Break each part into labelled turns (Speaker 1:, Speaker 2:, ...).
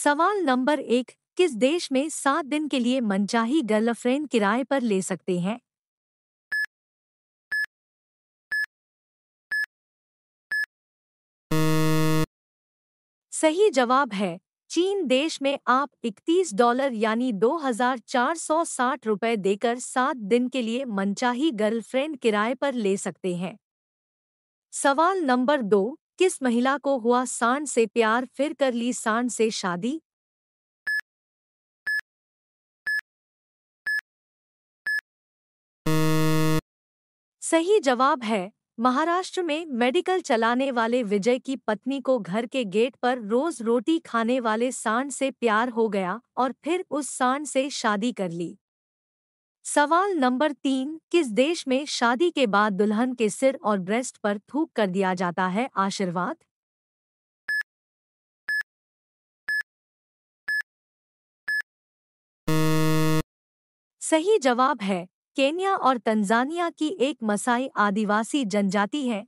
Speaker 1: सवाल नंबर एक किस देश में सात दिन के लिए मनचाही गर्लफ्रेंड किराए पर ले सकते हैं सही जवाब है चीन देश में आप 31 डॉलर यानी 2,460 रुपए देकर सात दिन के लिए मनचाही गर्लफ्रेंड किराए पर ले सकते हैं सवाल नंबर दो किस महिला को हुआ सांड से प्यार फिर कर ली सांड से शादी सही जवाब है महाराष्ट्र में मेडिकल चलाने वाले विजय की पत्नी को घर के गेट पर रोज रोटी खाने वाले सांड से प्यार हो गया और फिर उस सांड से शादी कर ली सवाल नंबर तीन किस देश में शादी के बाद दुल्हन के सिर और ब्रेस्ट पर थूक कर दिया जाता है आशीर्वाद सही जवाब है केन्या और तंजानिया की एक मसाई आदिवासी जनजाति है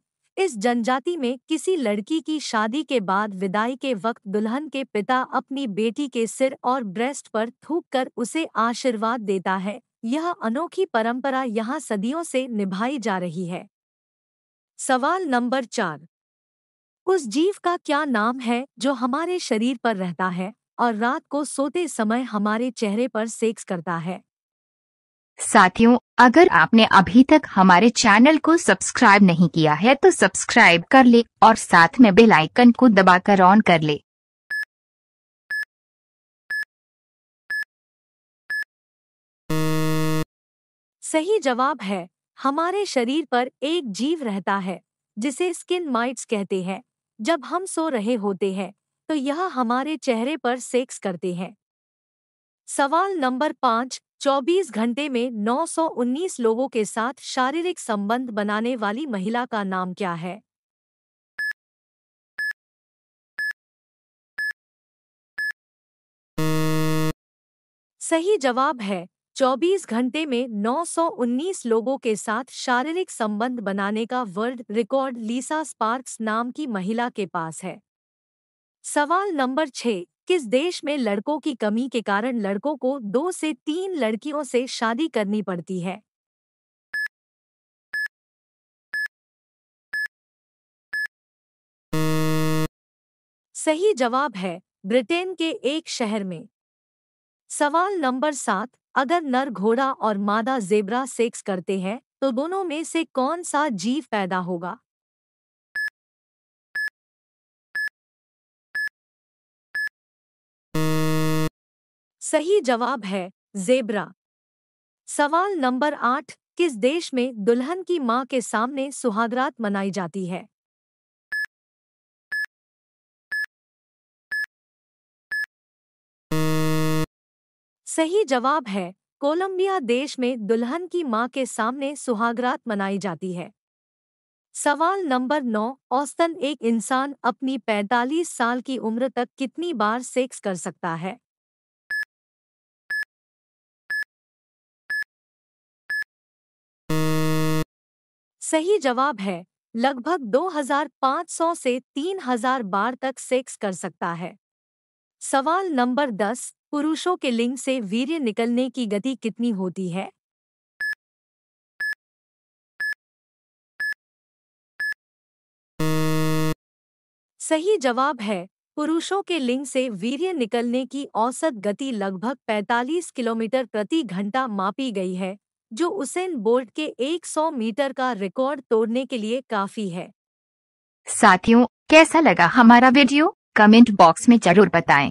Speaker 1: इस जनजाति में किसी लड़की की शादी के बाद विदाई के वक्त दुल्हन के पिता अपनी बेटी के सिर और ब्रेस्ट पर थूक कर उसे आशीर्वाद देता है यह अनोखी परंपरा यहाँ सदियों से निभाई जा रही है सवाल नंबर चार उस जीव का क्या नाम है जो हमारे शरीर पर रहता है और रात को सोते समय हमारे चेहरे पर सेक्स करता है
Speaker 2: साथियों अगर आपने अभी तक हमारे चैनल को सब्सक्राइब नहीं किया है तो सब्सक्राइब कर ले और साथ में बेल आइकन को दबाकर ऑन कर ले
Speaker 1: सही जवाब है हमारे शरीर पर एक जीव रहता है जिसे स्किन माइट्स कहते हैं जब हम सो रहे होते हैं तो यह हमारे चेहरे पर सेक्स करते हैं सवाल नंबर पाँच चौबीस घंटे में 919 लोगों के साथ शारीरिक संबंध बनाने वाली महिला का नाम क्या है सही जवाब है 24 घंटे में 919 लोगों के साथ शारीरिक संबंध बनाने का वर्ल्ड रिकॉर्ड लीसा स्पार्क्स नाम की महिला के पास है सवाल नंबर छह किस देश में लड़कों की कमी के कारण लड़कों को दो से तीन लड़कियों से शादी करनी पड़ती है सही जवाब है ब्रिटेन के एक शहर में सवाल नंबर सात अगर नर घोड़ा और मादा जेबरा सेक्स करते हैं तो दोनों में से कौन सा जीव पैदा होगा सही जवाब है जेबरा सवाल नंबर आठ किस देश में दुल्हन की मां के सामने सुहागरात मनाई जाती है सही जवाब है कोलंबिया देश में दुल्हन की मां के सामने सुहागरात मनाई जाती है सवाल नंबर नौ औसतन एक इंसान अपनी 45 साल की उम्र तक कितनी बार सेक्स कर सकता है सही जवाब है लगभग 2500 से 3000 बार तक सेक्स कर सकता है सवाल नंबर दस पुरुषों के लिंग से वीर्य निकलने की गति कितनी होती है सही जवाब है पुरुषों के लिंग से वीर्य निकलने की औसत गति लगभग 45 किलोमीटर प्रति घंटा मापी गई है जो उसेन बोल्ट के 100 मीटर का रिकॉर्ड तोड़ने के लिए काफी है
Speaker 2: साथियों कैसा लगा हमारा वीडियो कमेंट बॉक्स में जरूर बताएं।